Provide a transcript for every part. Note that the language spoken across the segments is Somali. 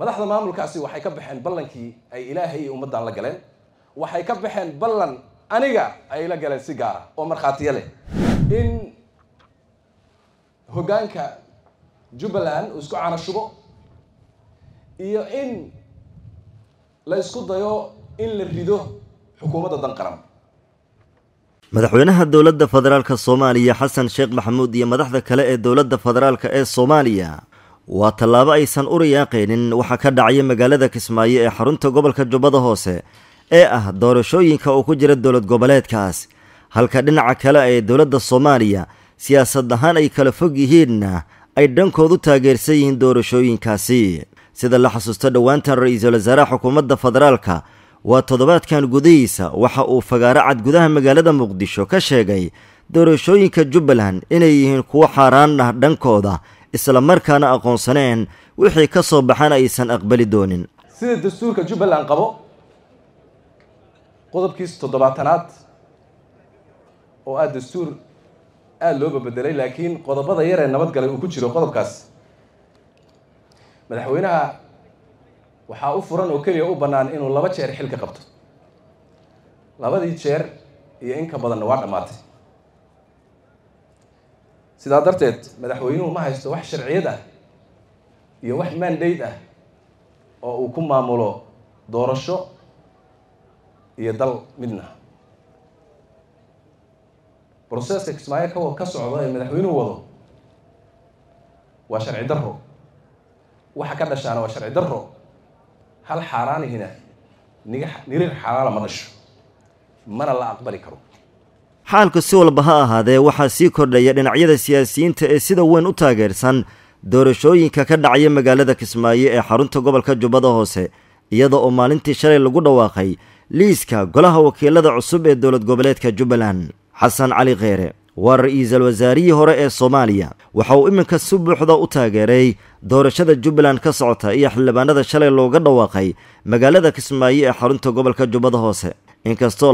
madaxda maamulkaasi waxay ka baxeen ballankii ay ilaahay iyo ummaddan la galeen waxay ka baxeen ballan aniga ay la galeen si gaara ah oo markhaatiya leh in hoggaanka jubbaland uu isku canashubo iyo in la isku dayo in la rido xukuumadda danqaram madaxweynaha dowladda federaalka soomaaliya xasan sheekh maxamuud iyo madaxda kale ee dowladda federaalka ee soomaaliya waa tallaabo aysan u uriyaaqaynin waxa ka dhacaya magaalada kismaayo ee xarunta gobolka jubbada hoose ee ah doorashooyinka uu ku jira dowlad goboleedkaas halka dhinaca kale ee dowladda soomaaliya siyaasad ahaan ay kala fog yihiinna ay dhankoodu taageersan yihiin doorashooyinkaasi sida la xasuusto dhowaantan ra-iisul wasaaraha xukuumadda federaalka waa toddobaadkan gudihiisa waxa uu fagaaro cad gudaha magaalada muqdisho ka sheegay doorashooyinka jubbaland inay yihiin kuwo xaaraan ah dhankooda isla markaana aqoonsaneen wixii ka soo baxana aysan aqbali doonin sida dastuurka jubbaland qabo qodobkiisa toddobaatanaad oo aada dastuur aada looba bedelay laakiin qodobada yaree nabadgalay uu ku jiro qodobkaas madaxweynaha waxaa u furan oo keliya u bannaan inuu laba jeer xilka qabto labadii jeer iyo in ka badanna waa dhammaatay sidaa darteed madaxweynuhu ma haysto wax sharciyad ah iyo wax mandate ah oo uu ku maamulo doorasho iyo dal midna broseska kismaayo ka ka socdo ee madaxweynuhu wado waa sharci darro waxa ka dhashaana waa sharci darro hal xaaraanihina niga niriir xalaala ma dhasho mana la aqbali karo xaalka si walba ha ahaadee waxaa sii kordhaya dhinacyada siyaasiyiinta ee sida weyn u taageersan doorashooyinka ka dhacaya magaalada kismaayo ee xarunta gobolka jubbada hoose iyada oo maalintii shalay lagu dhawaaqay liiska golaha wakiilada cusub ee dowlad goboleedka jubbaland xasan cali kheere waa ra iisal wasaarihii hore ee soomaaliya waxa uu iminka si buuxda u taageeray doorashada jubbaland ka socota iyo xildhibaanada shalay looga dhawaaqay magaalada kismaayo ee xarunta gobolka jubbada hoose inkastoo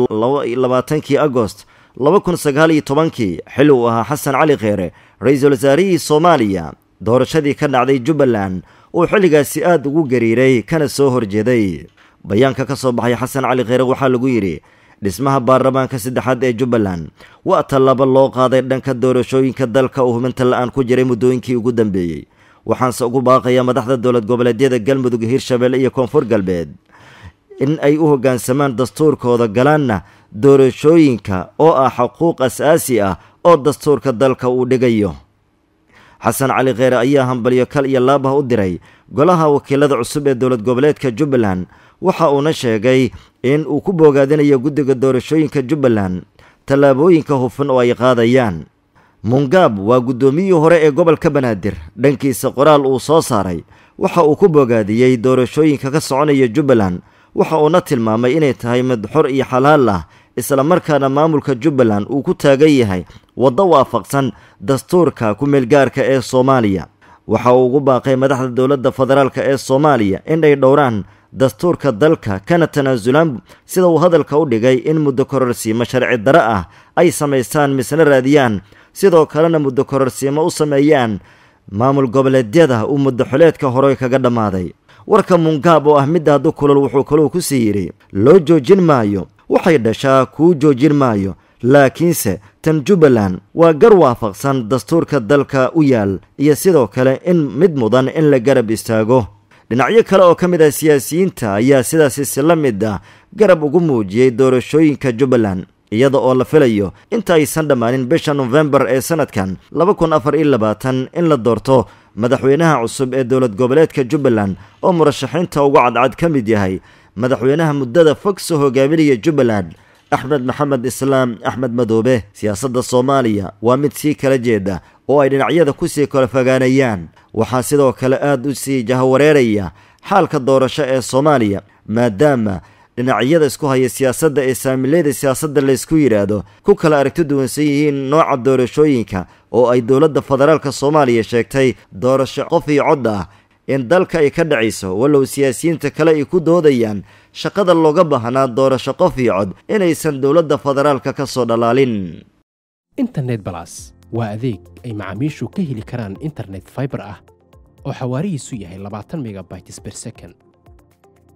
labaatankii agoost laba kun sagaal iyo tobankii xilli uu ahaa xasan cali kheere ra-iisul wasaarihii soomaaliya doorashadii ka dhacday jubbaland uu xilligaasi aad ugu gariiray kana soo horjeeday bayaanka ka soo baxay xasan cali kheyre waxaa lagu yidhi dhismaha baarlamaanka saddexaad ee jubbaland waa tallaabo loo qaaday dhanka doorashooyinka dalka oo huminta la-aan ku jiray muddooyinkii ugu dambeeyey waxaanse ugu baaqayaa madaxda dowlad goboleedyada galmudug hirshabeelle iyo koonfur galbeed in ay u hoggaansamaan dastuurkooda galaanna doorashooyinka oo ah xuquuq asaasi ah oo dastuurka dalka uu dhigayo xasan cali kheyre ayaa hambalyo kal iyo laabah u diray golaha wakiilada cusub ee dowlad goboleedka jubbaland waxa uuna sheegay in uu ku boogaadinayo guddiga doorashooyinka jubbaland tallaabooyinka hufan oo ay qaadayaan mungaab waa guddoomiyii hore ee gobolka banaadir dhankiisa qoraal uu soo saaray waxa uu ku bogaadiyey doorashooyinka ka soconaya jubbaland waxa uuna tilmaamay inay tahay mid xor iyo xalaal ah isla markaana maamulka jubbaland uu ku taagan yahay waddo waafaqsan dastuurka ku meelgaarka ah ee soomaaliya waxa uu ugu baaqay madaxda dowladda federaalk ee soomaaliya in ay dhowraan dastuurka dalka kana tanaasulaan sida uu hadalka u dhigay in muddo kororsiimo sharci dare ah ay samaystaan misna raadiyaan sidoo kalena muddo kororsiimo u sameeyaan maamul goboleedyada uu muddo xoleedka horey kaga dhammaaday warka mungaab oo ah mid haddu kulol wuxuu kaluu ku sii yidhi loo joojin maayo waxay dhashaa kuu joojin maayo laakiinse tan jubbaland waa gar waafaqsan dastuurka dalka u yaal iyo sidoo kale in mid mudan in la garab istaago dhinacyo kale oo ka mid ah siyaasiyiinta ayaa sidaasi si la mid ah garab ugu muujiyey doorashooyinka jubbaland iyada oo la filayo inta aysan dhammaanin bisha nofembar ee sannadkan laba kun afar iyo labaatan in la doorto madaxweynaha cusub ee dowlad goboleedka jubbaland oo murashaxiinta ugu cadcad ka mid yahay madaxweynaha muddada fog soo hogaaminaya jubbaland axmed maxamed islaam axmed madoobe siyaasadda soomaaliya waa mid sii kala jeeda oo ay dhinacyada kusii kala fogaanayaan waxaa sidoo kale aada u sii jahawareeraya xaalka doorasho ee soomaaliya maadaama dhinacyada isku haya siyaasadda ee saamileyda siyaasadda laysku yidhaahdo ku kala aragti duwansan yihiin nooca doorashooyinka oo ay dowladda federaalk soomaaliya sheegtay doorasho qof iyo cod ah in dalka ay ka dhacayso wallow siyaasiyiinta kale ay ku doodayaan shaqada looga baahnaa doorasho qof iyo cod inaysan dowladda federaalka ka soo dhalaalin internet balas waa adeeg ay macaamiishu ka heli karaan internet fiber ah oo xawaarihiisu yahay labaatan megabytes per second